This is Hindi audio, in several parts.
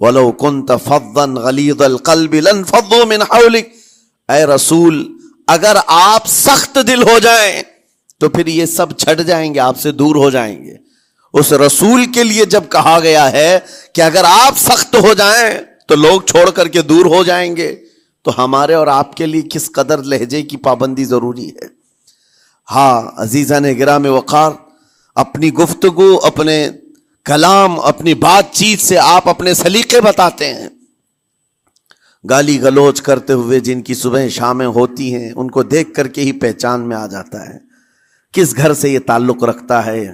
वलो कुन तफन गलीदलकलबिलन फो मिन हौलिक ए रसूल अगर आप सख्त दिल हो जाए तो फिर ये सब छट जाएंगे आपसे दूर हो जाएंगे उस रसूल के लिए जब कहा गया है कि अगर आप सख्त हो जाए तो लोग छोड़ करके दूर हो जाएंगे तो हमारे और आपके लिए किस कदर लहजे की पाबंदी जरूरी है हाँ अजीजा ने गिरा में वक़ार अपनी गुफ्तगु अपने कलाम अपनी बातचीत से आप अपने सलीके बताते हैं गाली गलोच करते हुए जिनकी सुबह शामें होती हैं उनको देख करके ही पहचान में आ जाता है किस घर से ये ताल्लुक़ रखता है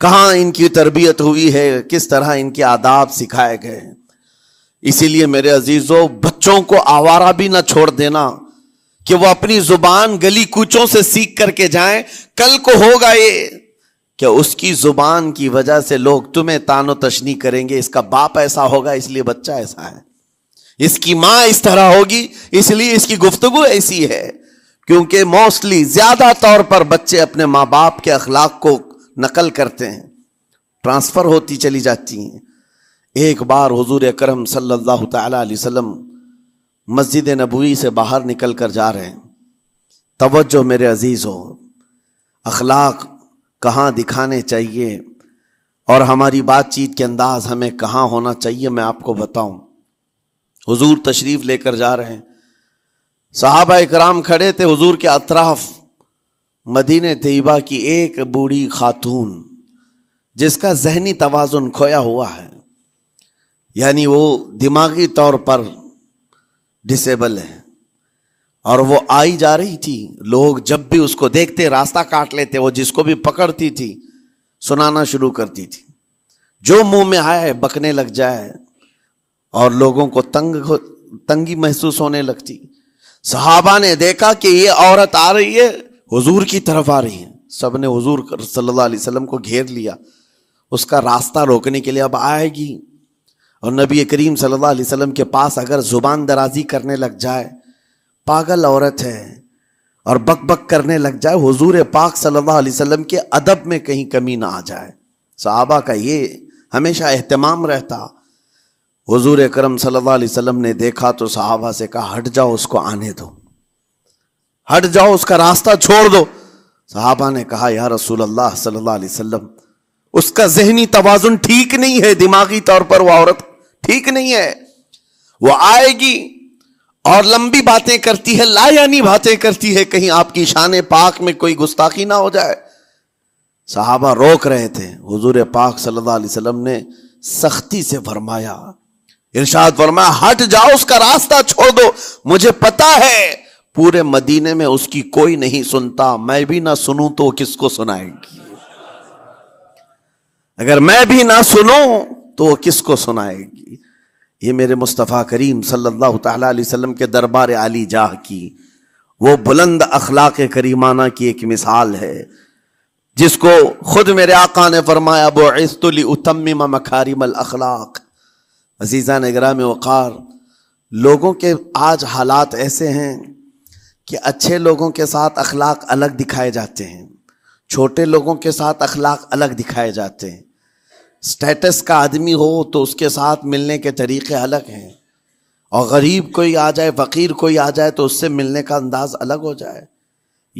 कहाँ इनकी तरबियत हुई है किस तरह इनके आदाब सिखाए गए इसीलिए मेरे अजीज़ों बच्चों को आवारा भी ना छोड़ देना कि वो अपनी ज़ुबान गली कूचों से सीख करके जाएं कल को होगा ये कि उसकी जुबान की वजह से लोग तुम्हें तानो तशनी करेंगे इसका बाप ऐसा होगा इसलिए बच्चा ऐसा है इसकी मां इस तरह होगी इसलिए इसकी गुफ्तगु ऐसी है क्योंकि मोस्टली ज्यादा तौर पर बच्चे अपने माँ बाप के अखलाक को नकल करते हैं ट्रांसफर होती चली जाती हैं एक बार हजूर करम सल्लल्लाहु अलैहि वसल्लम मस्जिद नबूई से बाहर निकल कर जा रहे हैं तवज्जो मेरे अजीज़ हो अखलाक कहाँ दिखाने चाहिए और हमारी बातचीत के अंदाज हमें कहाँ होना चाहिए मैं आपको बताऊं हुजूर तशरीफ लेकर जा रहे हैं साहबा इकराम खड़े थे हुजूर के अतराफ मदीने तयबा की एक बूढ़ी खातून जिसका जहनी तोज़ुन खोया हुआ है यानी वो दिमागी तौर पर डिसेबल है और वो आई जा रही थी लोग जब भी उसको देखते रास्ता काट लेते वो जिसको भी पकड़ती थी सुनाना शुरू करती थी जो मुंह में आया है बकने लग जाए और लोगों को तंग तंगी महसूस होने लगती सहाबा ने देखा कि ये औरत आ रही है हुजूर की तरफ आ रही है सब ने हुजूर सल्लल्लाहु अलैहि वसल्लम को घेर लिया उसका रास्ता रोकने के लिए अब आएगी और नबी करीम सल्लल्लाहु अलैहि वसल्लम के पास अगर ज़ुबान दराजी करने लग जाए पागल औरत है और बक बक करने लग जाए हुजूर पाक सल्लल्लाहु अलैहि वसल्लम के अदब में कहीं कमी ना आ जाए साहबा का ये हमेशा अहतमाम रहता हुजूर करम सल्लल्लाहु अलैहि वसल्लम ने देखा तो साहबा से कहा हट जाओ उसको आने दो हट जाओ उसका रास्ता छोड़ दो साहबा ने कहा यार रसूल अल्लाह सल्लल्लाहु अलैहि वसल्लम उसका जहनी तोज़ुन ठीक नहीं है दिमागी तौर पर वह औरत ठीक नहीं है वो आएगी और लंबी बातें करती है लायानी बातें करती है कहीं आपकी शान पाक में कोई गुस्ताखी ना हो जाए साहबा रोक रहे थे हजूर पाक सल्लल्लाहु अलैहि वसल्लम ने सख्ती से फरमाया इरशाद फरमाया हट जाओ उसका रास्ता छोड़ दो मुझे पता है पूरे मदीने में उसकी कोई नहीं सुनता मैं भी ना सुनूं तो किसको सुनाएगी अगर मैं भी ना सुनूं तो वो किसको सुनाएगी ये मेरे मुस्तफ़ा करीम सल्लल्लाहु सल्ला वसम के दरबार आली जाह की वो बुलंद अखलाक करीमाना की एक मिसाल है जिसको खुद मेरे आका ने फरमाया बोस्तुली उतम मखारिमल अखलाक अजीज़ा नगरा में वक़ार लोगों के आज हालात ऐसे हैं कि अच्छे लोगों के साथ अखलाक अलग दिखाए जाते हैं छोटे लोगों के साथ अखलाक अलग दिखाए जाते हैं स्टेटस का आदमी हो तो उसके साथ मिलने के तरीके अलग हैं और गरीब कोई आ जाए फ़कीर कोई आ जाए तो उससे मिलने का अंदाज अलग हो जाए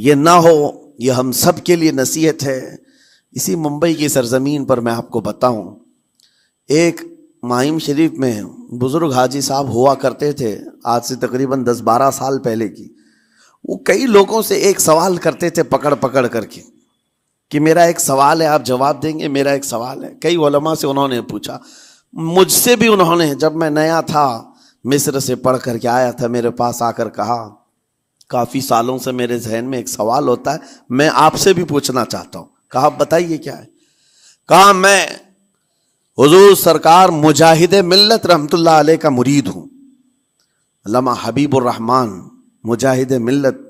ये ना हो ये हम सब के लिए नसीहत है इसी मुंबई की सरजमीन पर मैं आपको बताऊं एक माहिम शरीफ में बुज़ुर्ग हाजी साहब हुआ करते थे आज से तकरीबन दस बारह साल पहले की वो कई लोगों से एक सवाल करते थे पकड़ पकड़ करके कि मेरा एक सवाल है आप जवाब देंगे मेरा एक सवाल है कई ओलमा से उन्होंने पूछा मुझसे भी उन्होंने जब मैं नया था मिस्र से पढ़ करके आया था मेरे पास आकर कहा काफ़ी सालों से मेरे जहन में एक सवाल होता है मैं आपसे भी पूछना चाहता हूं कहा बताइए क्या है कहा मैं हजूर सरकार मुजाहिद मिलत रहमतुल्ला आल का मुरीद हूँ लमा हबीबुररहमान मुजाहिद मिलत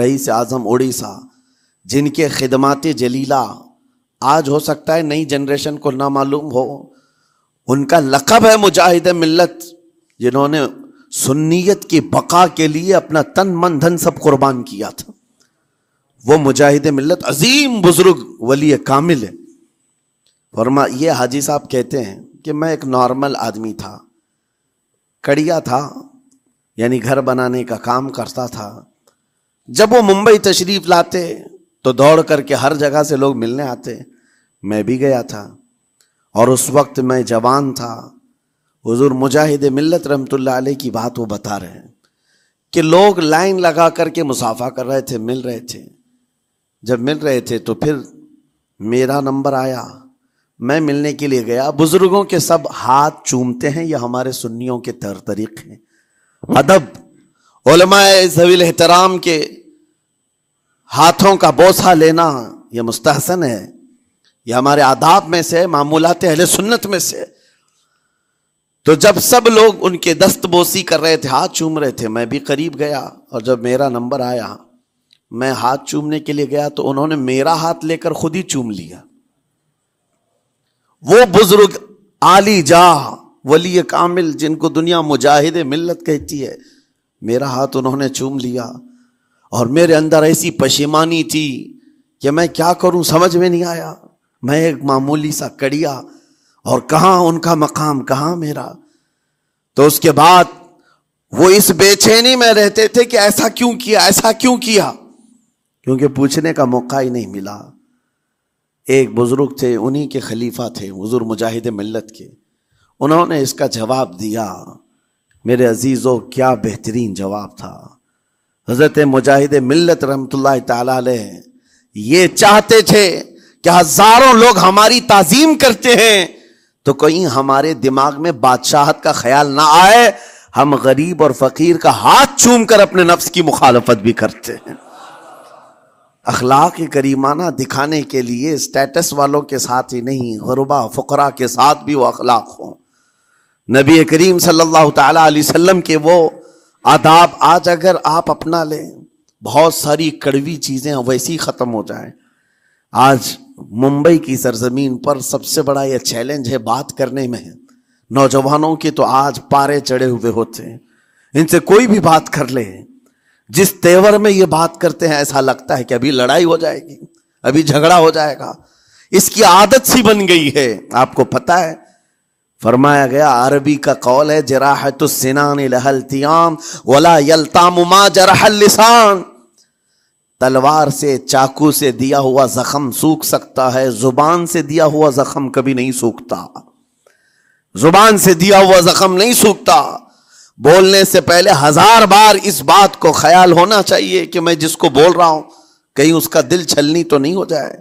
रईस आज़म उड़ीसा जिनके खिदमत जलीला आज हो सकता है नई जनरेशन को ना मालूम हो उनका लकब है मुजाहिद मिल्लत जिन्होंने सुन्नीयत की बका के लिए अपना तन मन धन सब कुर्बान किया था वो मुजाहिद मिल्लत अजीम बुजुर्ग वली कामिल है फरमा ये हाजी साहब कहते हैं कि मैं एक नॉर्मल आदमी था कड़िया था यानी घर बनाने का काम करता था जब वो मुंबई तशरीफ लाते तो दौड़ करके हर जगह से लोग मिलने आते मैं भी गया था और उस वक्त मैं जवान था हजूर मुजाहिद मिलत रमतुल्ला की बात वो बता रहे हैं कि लोग लाइन लगा करके मुसाफा कर रहे थे मिल रहे थे जब मिल रहे थे तो फिर मेरा नंबर आया मैं मिलने के लिए गया बुजुर्गों के सब हाथ चूमते हैं यह हमारे सुन्नियों के तर तरीक हैं अदब ओलमाए जवील एहतराम के हाथों का बोसा लेना यह मुस्तहसन है यह हमारे आदाब में से मामूलात अहल सुन्नत में से तो जब सब लोग उनके दस्त बोसी कर रहे थे हाथ चूम रहे थे मैं भी करीब गया और जब मेरा नंबर आया मैं हाथ चूमने के लिए गया तो उन्होंने मेरा हाथ लेकर खुद ही चूम लिया वो बुजुर्ग आली जाह वली कामिल जिनको दुनिया मुजाहिद मिल्लत कहती है मेरा हाथ उन्होंने चूम लिया और मेरे अंदर ऐसी पशेमानी थी कि मैं क्या करूं समझ में नहीं आया मैं एक मामूली सा कड़िया और कहा उनका मकाम कहाँ मेरा तो उसके बाद वो इस बेचैनी में रहते थे कि ऐसा क्यों किया ऐसा क्यों किया क्योंकि पूछने का मौका ही नहीं मिला एक बुजुर्ग थे उन्हीं के खलीफा थे हजूर मुजाहिद मिल्लत के उन्होंने इसका जवाब दिया मेरे अजीज़ों क्या बेहतरीन जवाब था हजरत मुजाहिद मिल्लत रहमत ये चाहते थे कि हजारों लोग हमारी ताजीम करते हैं तो कहीं हमारे दिमाग में बादशाहत का ख्याल ना आए हम गरीब और फकीर का हाथ चूम कर अपने नफ्स की मुखालफत भी करते हैं अखलाक करीमाना दिखाने के लिए स्टेटस वालों के साथ ही नहीं गरबा फ़करा के साथ भी वो अखलाक हों नबी करीम सल्लल्लाहु अलैहि वसल्लम के वो आदाब आज अगर आप अपना लें बहुत सारी कड़वी चीज़ें वैसी ही ख़त्म हो जाए आज मुंबई की सरजमीन पर सबसे बड़ा यह चैलेंज है बात करने में नौजवानों के तो आज पारे चढ़े हुए होते हैं इनसे कोई भी बात कर ले जिस तेवर में ये बात करते हैं ऐसा लगता है कि अभी लड़ाई हो जाएगी अभी झगड़ा हो जाएगा इसकी आदत सी बन गई है आपको पता है फरमाया गया अरबी का कौल है जरा सिनान लहलतियाम वला यलतामा जरहल लिसान तलवार से चाकू से दिया हुआ जख्म सूख सकता है जुबान से दिया हुआ जख्म कभी नहीं सूखता जुबान से दिया हुआ जख्म नहीं सूखता बोलने से पहले हजार बार इस बात को ख्याल होना चाहिए कि मैं जिसको बोल रहा हूं कहीं उसका दिल छलनी तो नहीं हो जाए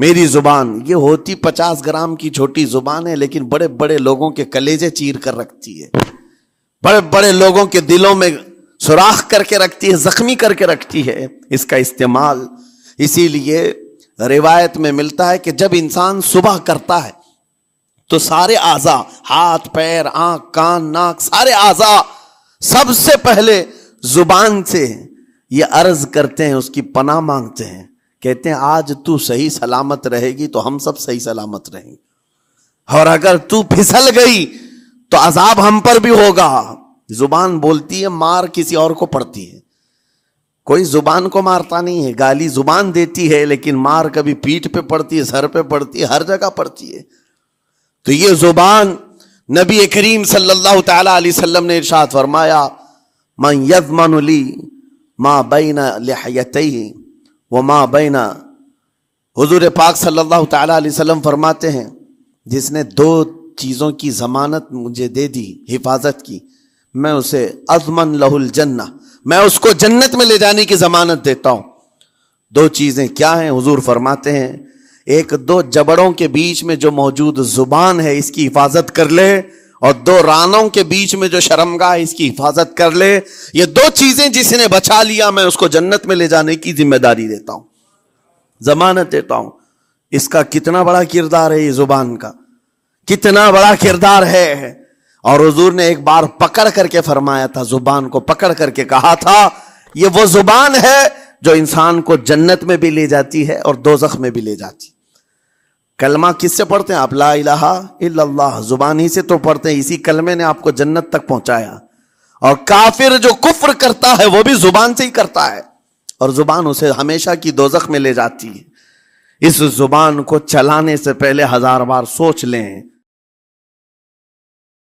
मेरी जुबान ये होती पचास ग्राम की छोटी जुबान है लेकिन बड़े बड़े लोगों के कलेजे चीर कर रखती है बड़े बड़े लोगों के दिलों में सुराख करके रखती है जख्मी करके रखती है इसका इस्तेमाल इसीलिए रिवायत में मिलता है कि जब इंसान सुबह करता है तो सारे आजा हाथ पैर आंख कान नाक सारे आजा सबसे पहले जुबान से ये अर्ज करते हैं उसकी पना मांगते हैं कहते हैं आज तू सही सलामत रहेगी तो हम सब सही सलामत रहेंगे और अगर तू फिसल गई तो अजाब हम पर भी होगा जुबान बोलती है मार किसी और को पड़ती है कोई जुबान को मारता नहीं है गाली जुबान देती है लेकिन मार कभी पीठ पे पड़ती है सर पे पड़ती है हर जगह पड़ती है तो ये जुबान नबी करीम सल्लल्लाहु अलैहि वसल्लम ने इरशाद फरमाया मैं यजमन ली माँ बैन लिहयत वमा बैना हजूर पाक सल्लल्लाहु अलैहि फरमाते हैं जिसने दो चीज़ों की ज़मानत मुझे दे दी हिफाजत की मैं उसे अजमन लहुल जन्ना मैं उसको जन्नत में ले जाने की ज़मानत देता हूँ दो चीज़ें क्या हैं हुजूर फरमाते हैं एक दो जबड़ों के बीच में जो मौजूद ज़ुबान है इसकी हिफाजत कर ले और दो रानों के बीच में जो शर्मगा इसकी हिफाजत कर ले ये दो चीजें जिसने बचा लिया मैं उसको जन्नत में ले जाने की जिम्मेदारी देता हूं जमानत देता हूं इसका कितना बड़ा किरदार है ये जुबान का कितना बड़ा किरदार है और हजूर ने एक बार पकड़ करके फरमाया था जुबान को पकड़ करके कहा था ये वो जुबान है जो इंसान को जन्नत में भी ले जाती है और दो में भी ले जाती है कलमा किससे पढ़ते हैं आप ला इलाहा इल्लल्लाह जुबान ही से तो पढ़ते हैं इसी कलमे ने आपको जन्नत तक पहुंचाया और काफिर जो कुफ्र करता है वो भी जुबान से ही करता है और जुबान उसे हमेशा की दोजख में ले जाती है इस जुबान को चलाने से पहले हजार बार सोच लें